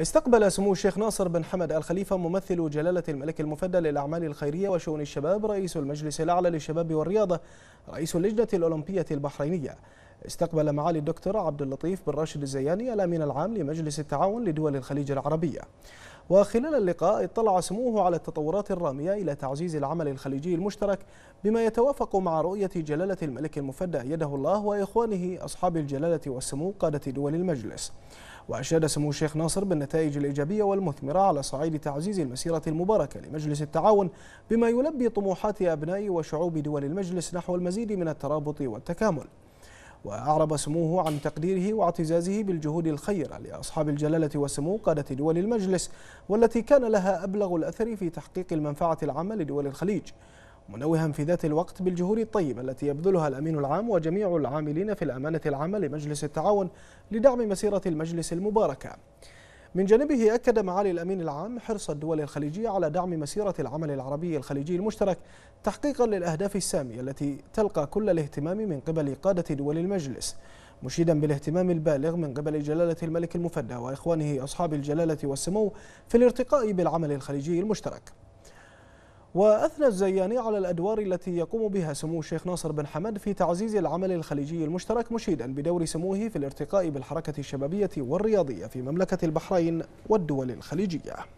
استقبل سمو الشيخ ناصر بن حمد الخليفة ممثل جلالة الملك المفدى للأعمال الخيرية وشؤون الشباب رئيس المجلس الأعلى للشباب والرياضة رئيس اللجنة الأولمبية البحرينية استقبل معالي الدكتور عبد اللطيف بن راشد الزياني الأمين العام لمجلس التعاون لدول الخليج العربية وخلال اللقاء اطلع سموه على التطورات الرامية إلى تعزيز العمل الخليجي المشترك بما يتوافق مع رؤية جلالة الملك المفدى يده الله وإخوانه أصحاب الجلالة والسمو قادة دول المجلس وأشاد سمو الشيخ ناصر بالنتائج الإيجابية والمثمرة على صعيد تعزيز المسيرة المباركة لمجلس التعاون بما يلبي طموحات أبناء وشعوب دول المجلس نحو المزيد من الترابط والتكامل وأعرب سموه عن تقديره واعتزازه بالجهود الخيرة لأصحاب الجلالة وسمو قادة دول المجلس والتي كان لها أبلغ الأثر في تحقيق المنفعة العامة لدول الخليج منوها في ذات الوقت بالجهود الطيبة التي يبذلها الأمين العام وجميع العاملين في الأمانة العامة لمجلس التعاون لدعم مسيرة المجلس المباركة من جانبه أكد معالي الأمين العام حرص الدول الخليجية على دعم مسيرة العمل العربي الخليجي المشترك تحقيقا للأهداف السامية التي تلقى كل الاهتمام من قبل قادة دول المجلس مشيدا بالاهتمام البالغ من قبل جلالة الملك المفدى وإخوانه أصحاب الجلالة والسمو في الارتقاء بالعمل الخليجي المشترك وأثنى الزياني على الأدوار التي يقوم بها سمو الشيخ ناصر بن حمد في تعزيز العمل الخليجي المشترك مشيدا بدور سموه في الارتقاء بالحركة الشبابية والرياضية في مملكة البحرين والدول الخليجية